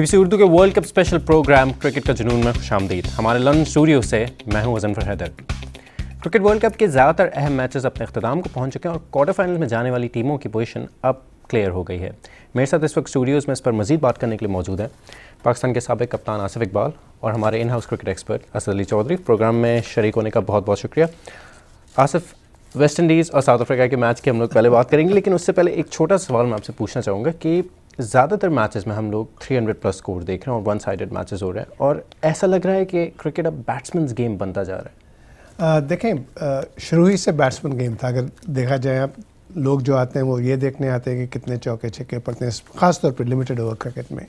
BBC Urdu के world cup special programme cricket का जुनून में खुश आमदीद हमारे लंदन स्टूडियो से मैं हूं Ghazanfar Haider cricket world cup के ज़्यादातर अहम मैचेस अपने अख्ताम को पहुंच चुके हैं और क्वार्टर फाइनल में जाने वाली टीमों की पोजीशन अब क्लियर हो गई है मेरे साथ इस वक्त स्टूडियोज़ में इस पर मजीद बात करने के लिए मौजूद है पाकिस्तान के सबक कप्तान आसिफ इकबाल और हमारे in house cricket expert Asad Ali Chaudhry program में शरीक होने का बहुत बहुत शुक्रिया आसिफ वेस्ट इंडीज़ और साउथ अफ्रीका के मैच की हम लोग पहले बात करेंगे लेकिन उससे पहले एक छोटा सवाल मैं आपसे पूछना चाहूँगा कि ज़्यादातर मैचेस में हम लोग 300 प्लस स्कोर देख रहे हैं और वन साइडेड मैचेस हो रहे हैं और ऐसा लग रहा है कि क्रिकेट अब बैट्समैन गेम बनता जा रहा है आ, देखें शुरू ही से बैट्समैन गेम था अगर देखा जाए आप लोग जो आते हैं वो ये देखने आते हैं कि कितने चौके छक्के पड़ते हैं खासतौर पर लिमिटेड ओवर क्रिकेट में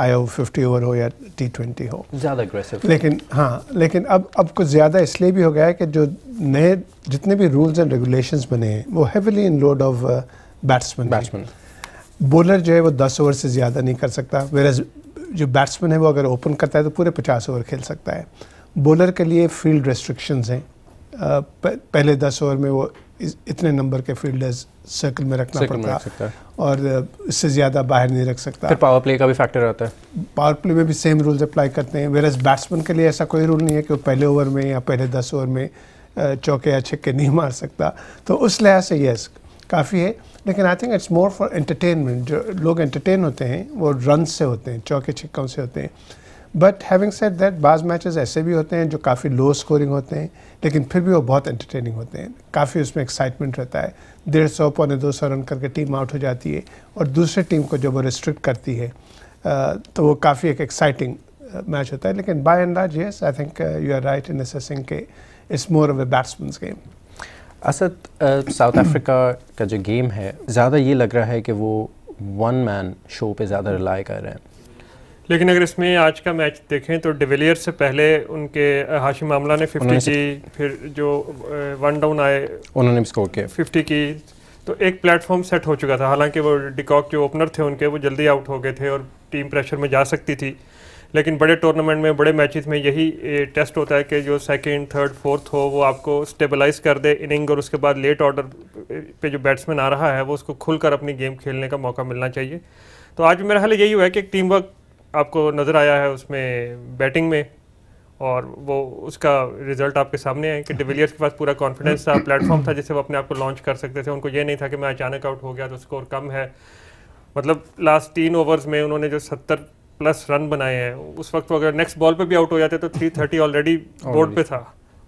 आया हो फिफ्टी ओवर हो या टी ट्वेंटी हो ज़्यादा अग्रेसिव लेकिन हाँ लेकिन अब अब कुछ ज़्यादा इसलिए भी हो गया है कि जो नए जितने भी रूल्स एंड रेगुलेशंस बने हैं वो heavily in load of batsman batsman bowler जो है वो दस ओवर से ज़्यादा नहीं कर सकता वेर जो बैट्समैन है वो अगर ओपन करता है तो पूरे पचास ओवर खेल सकता है बॉलर के लिए फील्ड रेस्ट्रिक्शंस हैं पहले दस ओवर में वो इतने नंबर के फील्डर्स सर्कल में रखना पड़ता है और इससे ज़्यादा बाहर नहीं रख सकता फिर पावर प्ले का भी फैक्टर रहता है पावर प्ले में भी सेम रूल्स अप्लाई करते हैं वेरस बैट्समैन के लिए ऐसा कोई रूल नहीं है कि वो पहले ओवर में या पहले दस ओवर में चौके या छक्के नहीं मार सकता तो उस लिहाज से यस काफ़ी है लेकिन I think it's more for entertainment जो लोग एंटरटेन होते हैं वो रन से होते हैं चौके छक्कों से होते हैं बट हैविंग सेट दैट बाज मैचेस ऐसे भी होते हैं जो काफ़ी लो स्कोरिंग होते हैं लेकिन फिर भी वो बहुत एंटरटेनिंग होते हैं काफ़ी उसमें एक्साइटमेंट रहता है डेढ़ सौ पौने दो सौ रन करके टीम आउट हो जाती है और दूसरे टीम को जब वो रिस्ट्रिक्ट करती है तो वो काफ़ी एक एक्साइटिंग मैच होता है लेकिन by and large yes I think you are right in assessing के it's more of a batsman game Asad South Africa का जो गेम है ज़्यादा ये लग रहा है कि वो वन मैन शो पे ज़्यादा रिलाई कर रहे हैं लेकिन अगर इसमें आज का मैच देखें तो डिविलियर से पहले उनके हाशिम मामला ने फिफ्टी की फिर जो वन डाउन आए उन्होंने स्कोर किया फिफ्टी की तो एक प्लेटफॉर्म सेट हो चुका था हालांकि वो डिकॉक जो ओपनर थे उनके वो जल्दी आउट हो गए थे और टीम प्रेशर में जा सकती थी लेकिन बड़े टूर्नामेंट में बड़े मैचेस में यही टेस्ट होता है कि जो सेकंड थर्ड फोर्थ हो वो आपको स्टेबलाइज कर दे इनिंग और उसके बाद लेट ऑर्डर पे जो बैट्समैन आ रहा है वो उसको खुलकर अपनी गेम खेलने का मौका मिलना चाहिए तो आज मेरा हाल यही हुआ है कि एक टीम वर्क आपको नज़र आया है उसमें बैटिंग में और वो उसका रिजल्ट आपके सामने है कि डिविलियर्स के पास पूरा कॉन्फिडेंस था प्लेटफॉर्म था जिससे वो अपने आप को लॉन्च कर सकते थे उनको ये नहीं था कि मैं अचानक आउट हो गया तो स्कोर कम है मतलब लास्ट तीन ओवर्स में उन्होंने जो सत्तर प्लस रन बनाए हैं उस वक्त वो अगर नेक्स्ट बॉल पे भी आउट हो जाते तो 330 ऑलरेडी बोर्ड पे था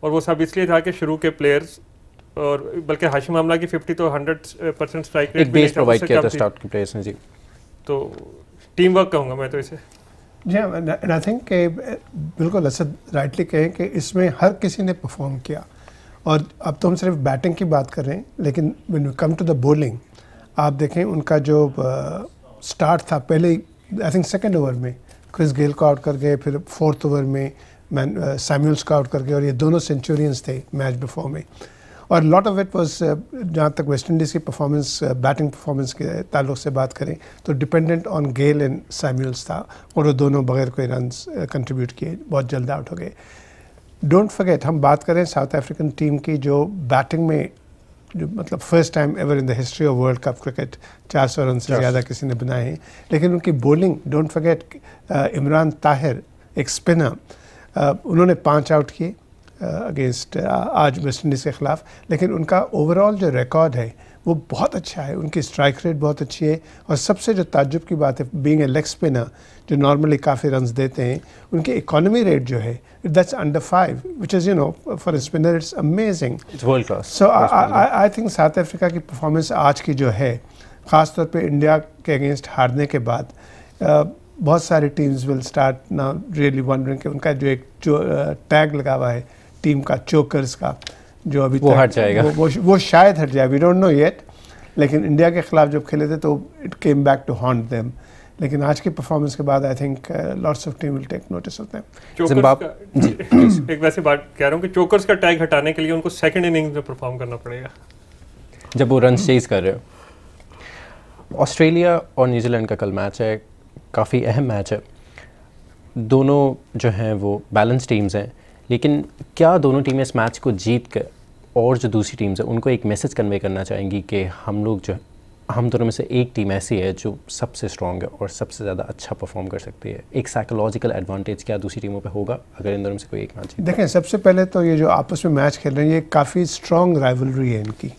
और वो सब इसलिए था कि शुरू के प्लेयर्स और बल्कि हाशिम मामला की 50 तो 100 परसेंट स्ट्राइक रेट प्रोवाइड किया था स्टार्ट के प्लेयर्स ने जी तो टीम वर्क कहूँगा मैं तो इसे जी हाँ आई थिंक बिल्कुल असद राइटली कहें कि इसमें हर किसी ने परफॉर्म किया और अब तो हम सिर्फ बैटिंग की बात कर रहे हैं लेकिन when you come to the bowling आप देखें उनका जो स्टार्ट uh, था पहले आई थिंक सेकेंड ओवर में क्रिस गेल को आउट कर गए फिर फोर्थ ओवर में मैन सैम्यूल्स uh, को आउट कर गए और ये दोनों सेंचुरियंस थे मैच बिफोर में और लॉट ऑफ इट वॉज जहाँ तक वेस्ट इंडीज़ की परफॉर्मेंस बैटिंग परफॉर्मेंस के ताल्लुक से बात करें तो dependent on Gayle and Samuels था और वो दोनों बगैर कोई रन कंट्रीब्यूट uh, किए बहुत जल्द आउट हो गए डोंट फर्गेट हम बात करें साउथ अफ्रीकन टीम की जो बैटिंग में जो मतलब first time ever in the history of world cup cricket चार सौ रन से ज़्यादा किसी ने बनाए हैं लेकिन उनकी bowling don't forget Imran Tahir एक स्पिनर uh, उन्होंने पाँच आउट किए अगेंस्ट uh, uh, आज वेस्ट इंडीज़ के ख़िलाफ़ लेकिन उनका ओवरऑल जो रिकॉर्ड है वो बहुत अच्छा है उनकी स्ट्राइक रेट बहुत अच्छी है और सबसे जो ताजुब की बात है बींग ए लेग स्पिनर जो नॉर्मली काफ़ी रन देते हैं उनके इकोनॉमी रेट जो है that's under five which is you know for spinner it's amazing so I think South Africa की परफॉर्मेंस आज की जो है खास तौर पर इंडिया के अगेंस्ट हारने के बाद बहुत सारी टीम्स विल स्टार्ट ना रियली वन कि उनका जो एक जो टैग लगा हुआ है टीम का चोकर्स का जो अभी वो हट जाएगा वो, वो, वो शायद हट जाए वी डोंट नो येट लेकिन इंडिया के खिलाफ जब खेले थे तो it came back to haunt them लेकिन आज की परफॉर्मेंस के बाद I think lots of team will take notice of them जी एक वैसे बात कह रहा हूँ कि चोकर्स का टैग हटाने के लिए उनको सेकंड इनिंग्स में परफॉर्म करना पड़ेगा जब वो रन चेज कर रहे हो ऑस्ट्रेलिया और न्यूजीलैंड का कल मैच है काफ़ी अहम मैच है दोनों जो हैं वो बैलेंस टीम्स हैं लेकिन क्या दोनों टीमें इस मैच को जीत कर और जो दूसरी टीम्स हैं उनको एक मैसेज कन्वे करना चाहेंगी कि हम लोग जो हम दोनों में से एक टीम ऐसी है जो सबसे स्ट्रॉन्ग है और सबसे ज़्यादा अच्छा परफॉर्म कर सकती है एक साइकोलॉजिकल एडवांटेज क्या दूसरी टीमों पे होगा अगर इन दोनों में से कोई एक मैच देखें सबसे पहले तो ये जो आपस में मैच खेल रहे हैं ये काफ़ी स्ट्रॉन्ग राइवलरी है इनकी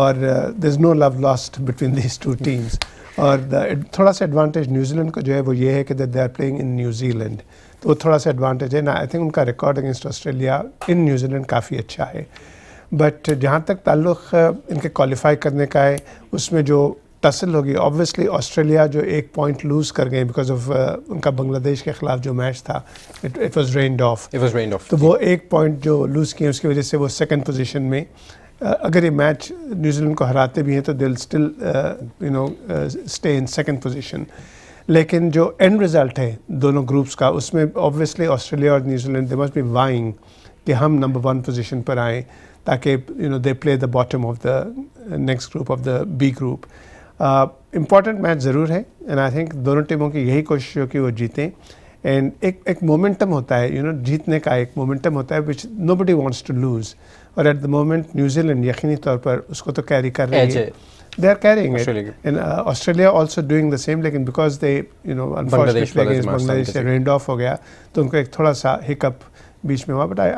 और there is no love lost between these two teams और the, थोड़ा सा एडवांटेज न्यूजीलैंड का जो है वो ये है कि they are playing in New Zealand तो थोड़ा सा एडवांटेज है ना आई थिंक उनका record against Australia in New Zealand काफ़ी अच्छा है बट जहाँ तक ताल्लुक़ इनके क्वालिफाई करने का है उसमें जो टसल होगी ऑब्वियसली ऑस्ट्रेलिया जो एक पॉइंट लूज़ कर गए बिकॉज ऑफ उनका बांग्लादेश के खिलाफ जो मैच था it was kind of it was kind of तो वो एक पॉइंट जो लूज़ किए उसकी वजह से वो सेकंड पोजीशन में अगर ये मैच न्यूजीलैंड को हराते भी हैं तो they'll still you know stay in second position लेकिन जो एंड रिज़ल्ट है दोनों ग्रुप्स का उसमें ऑब्वियसली ऑस्ट्रेलिया और New Zealand they must be vying कि हम नंबर वन पोजिशन पर आएँ ताकि you know they play the bottom of the next group of the B group important match ज़रूर है एंड आई थिंक दोनों टीमों की यही कोशिश हो कि वो जीतें एंड एक एक मोमेंटम होता है यू नो जीतने का एक मोमेंटम होता है which nobody wants to lose और एट द मोमेंट न्यूजीलैंड यकीनी तौर पर उसको तो कैरी कर रही है they are carrying and Australia also doing the same लेकिन because they you know unfortunately Bangladesh से रेंड ऑफ हो गया, तो उनको एक थोड़ा सा हिकअप बीच में हुआ but I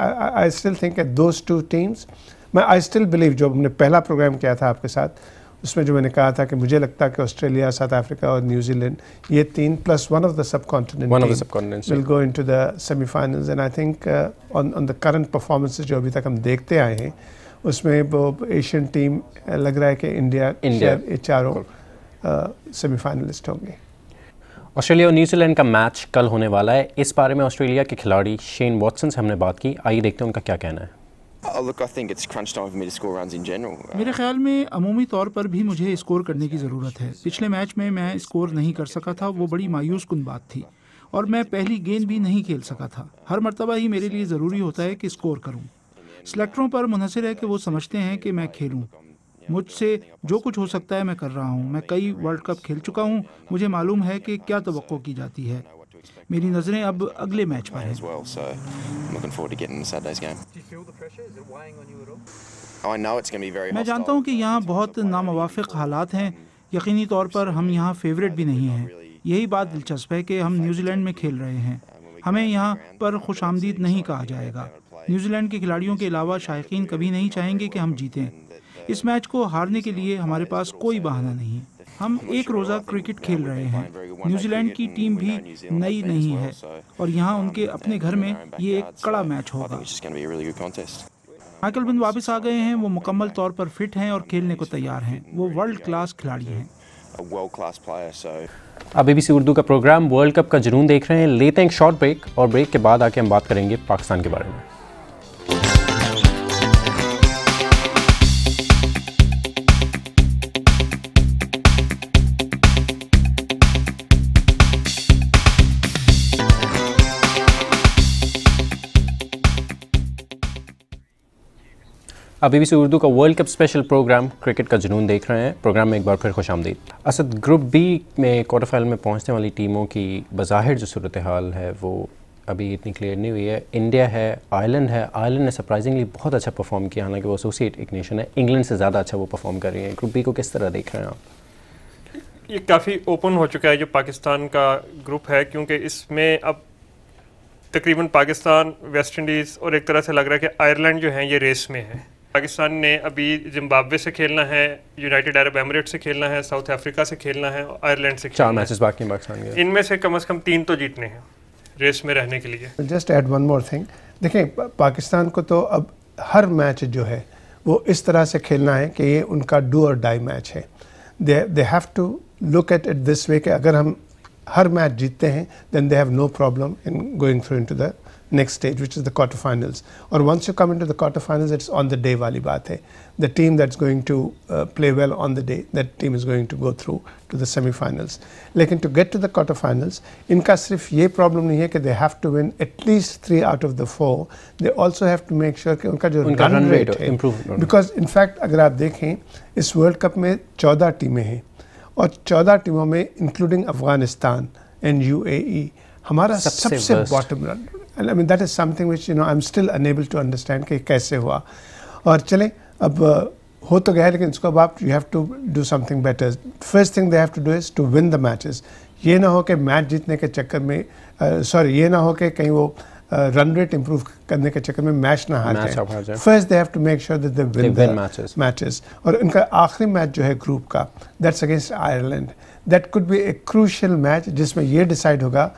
I still think at those two teams मैं आई स्टिल बिलीव जो हमने पहला प्रोग्राम किया था आपके साथ उसमें जो मैंने कहा था कि मुझे लगता है कि ऑस्ट्रेलिया साउथ अफ्रीका और न्यूजीलैंड ये तीन plus one of the subcontinent will go into the semifinals and I think on on the current performances जो अभी तक हम देखते आए हैं उसमें वो एशियन टीम uh, लग रहा है कि इंडिया इंडिया ये चारों सेमीफाइनलिस्ट uh, होंगे ऑस्ट्रेलिया और न्यूजीलैंड का मैच कल होने वाला है इस बारे में ऑस्ट्रेलिया के खिलाड़ी शेन वॉटसन से हमने बात की आइए देखते हैं उनका क्या कहना है oh, मेरे ख्याल में अमूमी तौर पर भी मुझे स्कोर करने की ज़रूरत है पिछले मैच में मैं स्कोर नहीं कर सका था वो बड़ी मायूस कन बात थी और मैं पहली गेंद भी नहीं खेल सका था हर मरतबा ही मेरे लिए ज़रूरी होता है कि स्कोर करूँ सेलेक्टरों पर मुनहसर है कि वो समझते हैं कि मैं खेलूँ मुझसे जो कुछ हो सकता है मैं कर रहा हूँ मैं कई वर्ल्ड कप खेल चुका हूँ मुझे मालूम है कि क्या तो की जाती है मेरी नज़रें अब अगले मैच पर हैं मैं जानता हूँ कि यहाँ बहुत नामवाफ़ हालात हैं यकीनी तौर पर हम यहाँ फेवरेट भी नहीं हैं यही बात दिलचस्प है कि हम न्यूजीलैंड में खेल रहे हैं हमें यहाँ पर खुश आमदीद नहीं कहा जाएगा न्यूजीलैंड के खिलाड़ियों के अलावा शायक कभी नहीं चाहेंगे कि हम जीतें इस मैच को हारने के लिए हमारे पास कोई बहाना नहीं है हम एक रोज़ा क्रिकेट खेल रहे हैं न्यूजीलैंड की टीम भी नई नहीं है और यहाँ उनके अपने घर में ये एक कड़ा मैच होगा माइकल बिंद वापस आ गए हैं वो मुकम्मल तौर पर फिट हैं और खेलने को तैयार हैं वो वर्ल्ड क्लास खिलाड़ी हैं आप बीबीसी उर्दू का प्रोग्राम वर्ल्ड कप का जुनून देख रहे हैं लेते हैं एक शॉर्ट ब्रेक और ब्रेक के बाद आके हम बात करेंगे पाकिस्तान के बारे में आप बीबीसी उर्दू का world cup special programme cricket का जुनून देख रहे हैं प्रोग्राम में एक बार फिर खुश आमदीद असद ग्रुप बी में क्वार्टर फाइनल में पहुंचने वाली टीमों की बज़ाहिर जो सूरत हाल है वो अभी इतनी क्लियर नहीं हुई है इंडिया है आयरलैंड है आयरलैंड ने सरप्राइजिंगली बहुत अच्छा परफॉर्म किया हालांकि वो एसोसिएट एक नेशन है इंग्लैंड से ज़्यादा अच्छा वो परफॉर्म कर रही है ग्रुप बी को किस तरह देख रहे हैं आप ये काफ़ी ओपन हो चुका है जो पाकिस्तान का ग्रुप है क्योंकि इसमें अब तकरीबन पाकिस्तान वेस्ट इंडीज़ और एक तरह से लग रहा है कि आयरलैंड जो है ये रेस में है पाकिस्तान ने अभी जिम्बाब्वे से खेलना है यूनाइटेड अरब एमरेट से खेलना है साउथ अफ्रीका से खेलना है आयरलैंड से चार मैचेस बाकी पाकिस्तान के इनमें से कम अज़ कम तीन तो जीतने हैं रेस में रहने के लिए just add one more thing देखें पाकिस्तान को तो अब हर मैच जो है वो इस तरह से खेलना है कि ये उनका डू और डाई मैच है they they have to look at it this way कि अगर हम हर मैच जीतते हैं then they have no problem in going through into the next stage, which is the quarterfinals. Or once you come into the quarterfinals, it's on the day wali baat hai. The team that's going to uh, play well on the day, that team is going to go through to the semifinals. Lekin to get to the quarterfinals, inka sirf ye problem nahi hai ki they have to win at least three out of the four. They also have to make sure ki unka jo unka run, run rate, rate improve. Because in fact, अगर आप देखें इस World Cup में 14 teams, हैं और 14 टीमों में including Afghanistan and UAE हमारा सबसे bottom and I mean that is something which you know I am still unable to understand कि कैसे हुआ और चले अब uh, हो तो गया लेकिन इसको अब आप you have to do something better first thing they have to do is to win the matches ये ना हो कि मैच जीतने के चक्कर में सॉरी uh, ये ना हो कि कहीं वो रन रेट इम्प्रूव करने के चक्कर में मैच ना हार जाए first they have to make sure that they win matches और उनका आखिरी मैच जो है ग्रुप का that's against Ireland that could be a crucial match जिसमें ये डिसाइड होगा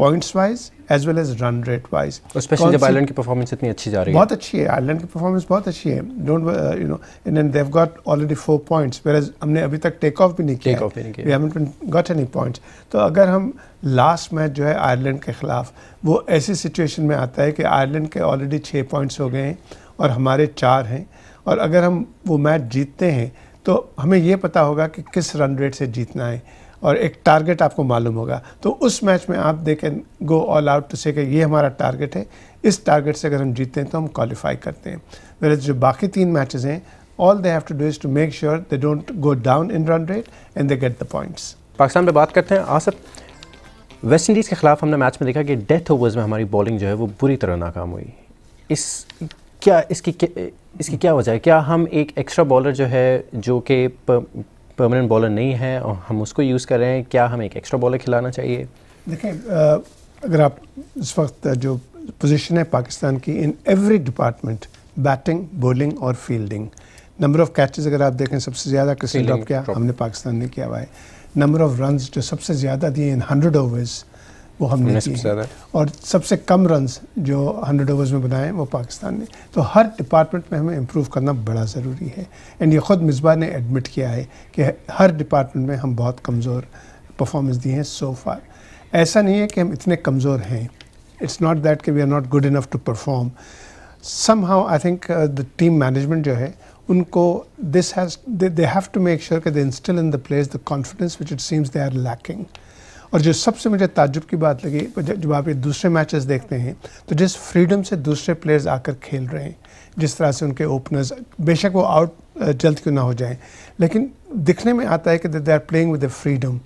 points wise as well as run rate wise specially जब आयरलैंड की परफॉर्मेंस इतनी अच्छी जा रही है बहुत अच्छी है आयरलैंड की परफॉर्मेंस बहुत अच्छी है don't you know and then they've got already four points where हमने अभी तक टेक ऑफ भी नहीं किया we haven't got any points तो अगर हम लास्ट मैच जो है आयरलैंड के खिलाफ वो ऐसी सिचुएशन में आता है कि आयरलैंड के ऑलरेडी छः पॉइंट्स हो गए हैं और हमारे चार हैं और अगर हम वो मैच जीतते हैं तो हमें ये पता होगा कि किस रन रेट से जीतना है और एक टारगेट आपको मालूम होगा तो उस मैच में आप देखें गो ऑल आउट टू से ये हमारा टारगेट है इस टारगेट से अगर हम जीतते हैं तो हम क्वालिफाई करते हैं मेरे जो बाकी तीन मैचेस हैं all they have to do is to make sure they don't go down in run rate and they get the points Pakistan पर बात करते हैं आसफ वेस्ट इंडीज़ के ख़िलाफ़ हमने मैच में देखा कि डेथ ओवर्स में हमारी बॉलिंग जो है वो बुरी तरह नाकाम हुई इस क्या इसकी क्या, इसकी क्या वजह है क्या हम एक एक्स्ट्रा बॉलर जो है जो कि परमानेंट बॉलर नहीं है और हम उसको यूज़ कर रहे हैं क्या हमें एक एक्स्ट्रा बॉलर खिलाना चाहिए देखें अगर आप इस वक्त जो पोजीशन है पाकिस्तान की in every department batting bowling और फील्डिंग नंबर ऑफ़ कैचेस अगर आप देखें सबसे ज़्यादा किसी ड्रॉप किया हमने पाकिस्तान ने किया हुआ है नंबर ऑफ़ रन जो सबसे ज़्यादा दिए इन हंड्रेड ओवर्स वो हमने किए हैं और सबसे कम रन जो हंड्रेड ओवर्स में बनाए वो पाकिस्तान ने तो हर डिपार्टमेंट में हमें इम्प्रूव करना बड़ा ज़रूरी है एंड ये ख़ुद मिसबा ने एडमिट किया है कि हर डिपार्टमेंट में हम बहुत कमज़ोर परफॉर्मेंस दिए हैं सो फार ऐसा नहीं है कि हम इतने कमज़ोर हैं इट्स नॉट दैट कि we are not good enough to perform somehow I think the team management जो है उनको this has they have to make sure कि they instil in the place the confidence which it seems they are lacking और जो सबसे मुझे ताजुब की बात लगी जब आप ये दूसरे मैचेस देखते हैं तो जिस फ्रीडम से दूसरे प्लेयर्स आकर खेल रहे हैं जिस तरह से उनके ओपनर्स बेशक वो आउट जल्द क्यों ना हो जाएं लेकिन दिखने में आता है कि they are playing with freedom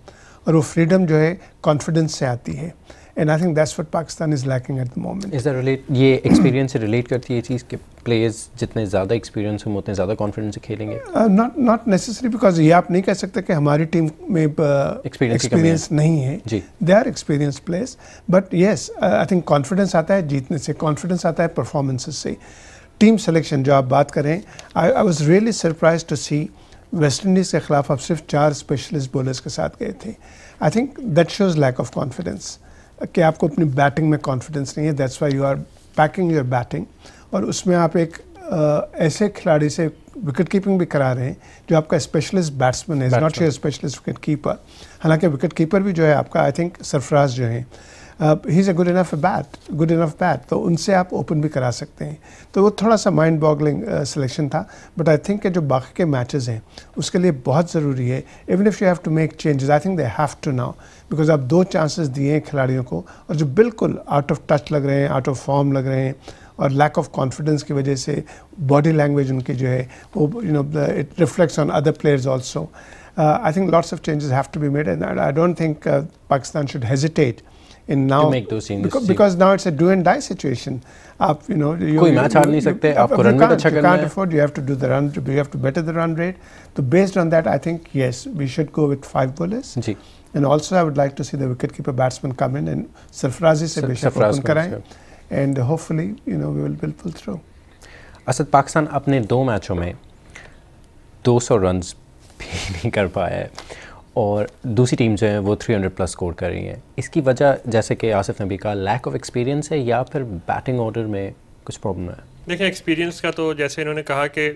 और वो फ्रीडम जो है कॉन्फिडेंस से आती है and I think that's what Pakistan is lacking at the moment. Is that relate? ये experience relate करती है चीज़ के players जितने ज़्यादा experience हों उतने ज़्यादा confidence खेलेंगे? Uh, not not necessary because ये आप नहीं कह सकते कि हमारी team में uh, experience नहीं है. जी. They are experienced players, but yes, uh, I think confidence आता है जीतने से, confidence आता है performances से. Team selection जो आप बात करें, I was really surprised to see West Indies के ख़िलाफ़ अब सिर्फ़ चार specialist bowlers के साथ गए थे. I think that shows lack of confidence. कि आपको अपनी बैटिंग में कॉन्फिडेंस नहीं है that's why you are packing your batting और उसमें आप एक ऐसे खिलाड़ी से विकेट कीपिंग भी करा रहे हैं जो आपका स्पेशलिस्ट बैट्समैन है not your specialist wicket keeper हालांकि विकेट कीपर भी जो है आपका आई थिंक सरफराज जो है he is a good enough bat good enough bat तो उनसे आप ओपन भी करा सकते हैं तो वो थोड़ा सा माइंड बॉगलिंग सिलेक्शन था बट आई थिंक जो बाकी के मैचेस हैं उसके लिए बहुत ज़रूरी है even if you have to make changes I think they have to now because आप दो चांसेस दिए हैं खिलाड़ियों को और जो बिल्कुल आउट ऑफ टच लग रहे हैं आउट ऑफ फॉर्म लग रहे हैं और लैक ऑफ कॉन्फिडेंस की वजह से बॉडी लैंग्वेज उनकी जो है वो you know it reflects on other players also I think lots of changes have to be made and I don't think Pakistan should hesitate in now to make those scenes because, because now it's a do and die situation up you know you, you, match you, you, सकते you, आपको run में you can't afford you have to do the run you have to better the run rate so based on that I think yes we should go with five bowlers and also I would like to see the wicket keeper batsman come in and सरफराजी से बेशक open कराएं and hopefully you know we will will pull through Asad Pakistan अपने दो मैचों में 200 runs भी नहीं कर पाया है और दूसरी टीम जो है वो 300 प्लस स्कोर कर रही हैं इसकी वजह जैसे कि आसिफ ने भी कहा लैक ऑफ एक्सपीरियंस है या फिर बैटिंग ऑर्डर में कुछ प्रॉब्लम है देखिए एक्सपीरियंस का तो जैसे इन्होंने कहा कि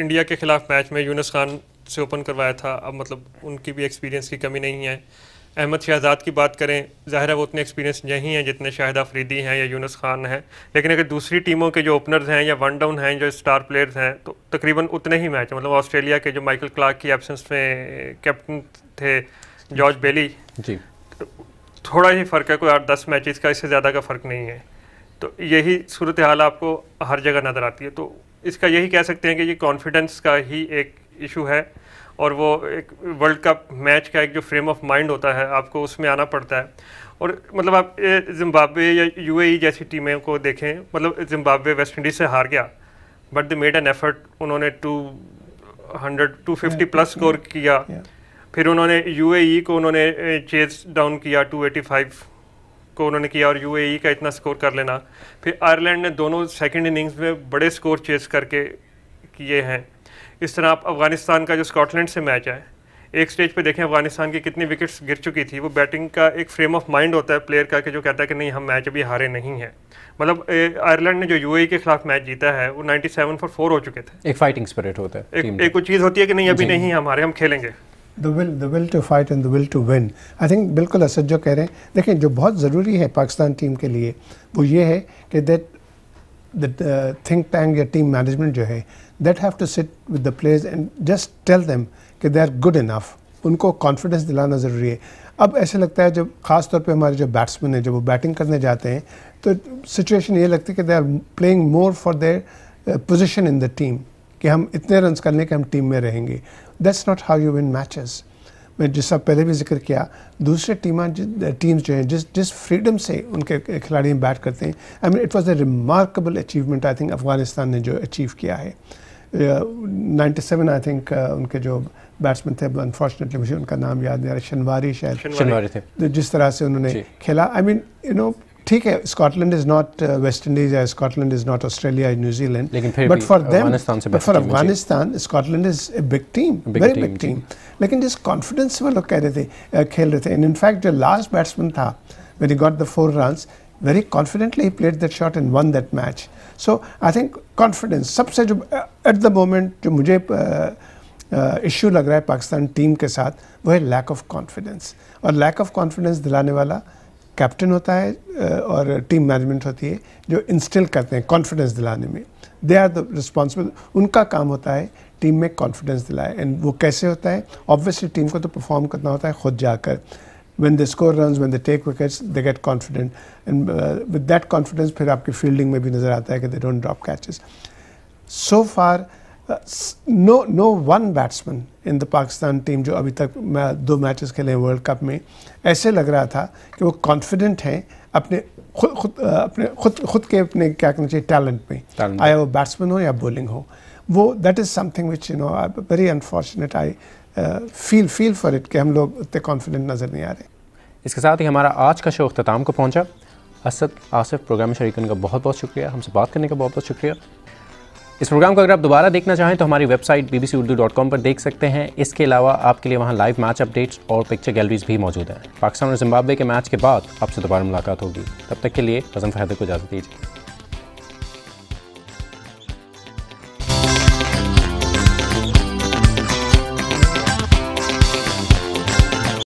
इंडिया के खिलाफ मैच में यूनस खान से ओपन करवाया था अब मतलब उनकी भी एक्सपीरियंस की कमी नहीं है अहमद शहजाद की बात करें ज़ाहिर है वो उतने एक्सपीरियंस नहीं हैं जितने शाहिद अफरीदी हैं या यूनस खान हैं लेकिन अगर दूसरी टीमों के जो ओपनर्स हैं या वन डाउन हैं जो स्टार प्लेयर्स हैं तो तकरीबन उतने ही मैच मतलब ऑस्ट्रेलिया के जो माइकल क्लार्क की एबसेंस में कैप्टन थे जॉर्ज बेली जी थोड़ा ही फ़र्क है कोई आठ दस मैचेस का इससे ज़्यादा का फ़र्क नहीं है तो यही सूरत हाल आपको हर जगह नज़र आती है तो इसका यही कह सकते हैं कि ये कॉन्फिडेंस का ही एक इशू है और वो एक वर्ल्ड कप मैच का एक जो फ्रेम ऑफ माइंड होता है आपको उसमें आना पड़ता है और मतलब आप जिम्बाब्वे या यूएई e जैसी टीमें को देखें मतलब जिम्बाब्वे वेस्ट इंडीज़ से हार गया but they made an effort उन्होंने two hundred two fifty plus score किया yeah. फिर उन्होंने यूएई e को उन्होंने चेज डाउन किया 285 को उन्होंने किया और यूएई e का इतना स्कोर कर लेना फिर आयरलैंड ने दोनों सेकंड इनिंग्स में बड़े स्कोर चेज करके किए हैं इस तरह आप अफगानिस्तान का जो स्कॉटलैंड से मैच है एक स्टेज पे देखें अफगानिस्तान की कितनी विकेट्स गिर चुकी थी वो बैटिंग का एक फ्रेम ऑफ माइंड होता है प्लेयर का कि जो कहता है कि नहीं हम मैच अभी हारे नहीं हैं मतलब आयरलैंड ने जो यूएई e के खिलाफ मैच जीता है वो 97 फॉर फोर हो चुके थे एक फाइटिंग स्पिरिट होता है एक, एक वो चीज़ होती है कि नहीं अभी नहीं हमारे हम खेलेंगे the will the will to fight and the will to win I think बिल्कुल असद जो कह रहे हैं देखें जो बहुत ज़रूरी है पाकिस्तान टीम के लिए वो ये है कि दैट द थिंक टैंक या टीम मैनेजमेंट जो है that have to sit with the players and just tell them कि दे आर गुड इनफ उनको कॉन्फिडेंस दिलाना ज़रूरी है अब ऐसे लगता है जब ख़ास तौर पे हमारे जो बैट्समैन हैं जब वो बैटिंग करने जाते हैं तो सिचुएशन ये लगती है कि they are playing more for their position in the team कि हम इतने रन करने के हम टीम में रहेंगे that's not how you win matches मैं जिसका पहले भी जिक्र किया दूसरे टीम टीम्स जो हैं जिस जिस फ्रीडम से उनके खिलाड़ी बैट करते हैं I mean it was a remarkable achievement I think Afghanistan ने जो अचीव किया है नाइन्टी सेवन आई थिंक उनके जो बैट्समैन थे अनफॉर्चुनेटली मुझे उनका नाम याद नहीं आ रहा शनवारी शायद शनवारी थे तो जिस तरह से उन्होंने खेला आई मीन यू नो ठीक है Scotland is not West Indies या Scotland is not Australia New Zealand but for them but for Afghanistan Scotland is a big team very big team लेकिन जिस कॉन्फिडेंस में लोग कह रहे थे uh, खेल रहे थे एंड इनफैक्ट जो लास्ट बैट्समैन था when you got the four run very confidently he played that shot and won that match so I think confidence सबसे जो एट द मोमेंट जो मुझे इश्यू uh, uh, लग रहा है पाकिस्तान टीम के साथ वो है लैक ऑफ कॉन्फिडेंस और लैक ऑफ कॉन्फिडेंस दिलाने वाला कैप्टन होता है और टीम मैनेजमेंट होती है जो इंस्टिल करते हैं कॉन्फिडेंस दिलाने में दे आर द रिस्पॉन्सिबल उनका काम होता है टीम में कॉन्फिडेंस दिलाए एंड वो कैसे होता है ऑब्वियसली टीम को तो परफॉर्म करना होता है खुद जाकर when the score run when the take wickets they get confident and with with confidence फिर आपकी फील्डिंग में भी नज़र आता है कि they don't drop catches so far no no one batsman in the Pakistan team जो अभी तक दो मैचेस खेले हैं वर्ल्ड कप में ऐसे लग रहा था कि वो कॉन्फिडेंट हैं अपने खुद खुद uh, अपने खुद खुद के अपने क्या कहना चाहिए टैलेंट में आया वो बैट्समैन हो या बॉलिंग हो वो that is something which you know very unfortunate I feel feel for it कि हम लोग इतने कॉन्फिडेंट नज़र नहीं आ रहे इसके साथ ही हमारा आज का शो अख्ताम को पहुँचा असद आसिफ प्रोग्राम शरीकन का बहुत बहुत शुक्रिया हमसे बात करने का बहुत बहुत शुक्रिया इस प्रोग्राम को अगर आप दोबारा देखना चाहें तो हमारी website B Urdu dot com पर देख सकते हैं इसके अलावा आपके लिए वहाँ लाइव मैच अपडेट्स और पिक्चर गैलरीज भी मौजूद हैं पाकिस्तान और जिम्बाब्वे के मैच के बाद आपसे दोबारा मुलाकात होगी तब तक के लिए फजम फहद को इजाज़त दीजिए